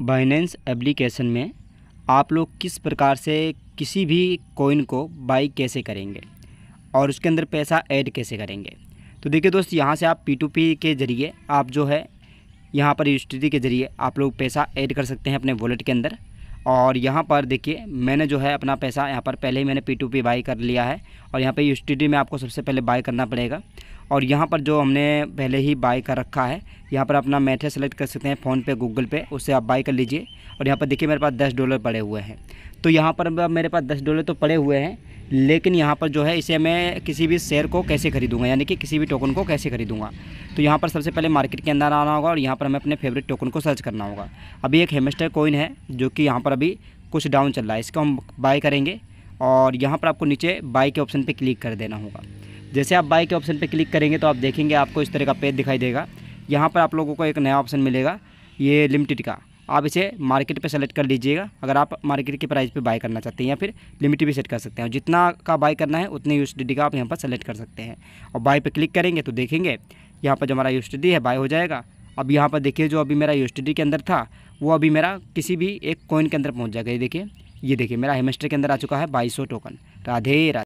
Binance application में आप लोग किस प्रकार से किसी भी कोइन को बाई कैसे करेंगे और उसके अंदर पैसा ऐड कैसे करेंगे तो देखिए दोस्त यहाँ से आप पी के ज़रिए आप जो है यहाँ पर यूस्टिटी के ज़रिए आप लोग पैसा ऐड कर सकते हैं अपने वॉलेट के अंदर और यहाँ पर देखिए मैंने जो है अपना पैसा यहाँ पर पहले ही मैंने पी टू पी बाई कर लिया है और यहाँ पर यूस्टिटी में आपको सबसे पहले बाई करना पड़ेगा और यहाँ पर जो हमने पहले ही बाय कर रखा है यहाँ पर अपना मेथड सेलेक्ट कर सकते हैं फ़ोनपे गूगल पे उससे आप बाय कर लीजिए और यहाँ पर देखिए मेरे पास दस डॉलर पड़े हुए हैं तो यहाँ पर मेरे पास दस डॉलर तो पड़े हुए हैं लेकिन यहाँ पर जो है इसे मैं किसी भी शेयर को कैसे खरीदूँगा यानी कि किसी भी टोकन को कैसे खरीदूँगा तो यहाँ पर सबसे पहले मार्केट के अंदर आना होगा और यहाँ पर हमें अपने फेवरेट टोकन को सर्च करना होगा अभी एक हेमेस्टर कोइन है जो कि यहाँ पर अभी कुछ डाउन चल रहा है इसको हम बाय करेंगे और यहाँ पर आपको नीचे बाय के ऑप्शन पर क्लिक कर देना होगा जैसे आप बाई के ऑप्शन पर क्लिक करेंगे तो आप देखेंगे आपको इस तरह का पेज दिखाई देगा यहाँ पर आप लोगों को एक नया ऑप्शन मिलेगा ये लिमिटेड का आप इसे मार्केट पे सेलेक्ट कर लीजिएगा अगर आप मार्केट के प्राइस पे बाय करना चाहते हैं या फिर लिमिट भी सेट कर सकते हैं जितना का बाय करना है उतने यू का आप यहाँ पर सेलेक्ट कर सकते हैं और बाय पे क्लिक करेंगे तो देखेंगे यहाँ पर जो हमारा यू है बाय हो जाएगा अब यहाँ पर देखिए जो अभी मेरा यू के अंदर था वो अभी मेरा किसी भी एक कोइन के अंदर पहुँच जाएगा ये देखिए ये देखिए मेरा हेमेस्टर के अंदर आ चुका है बाईस टोकन राधे राधे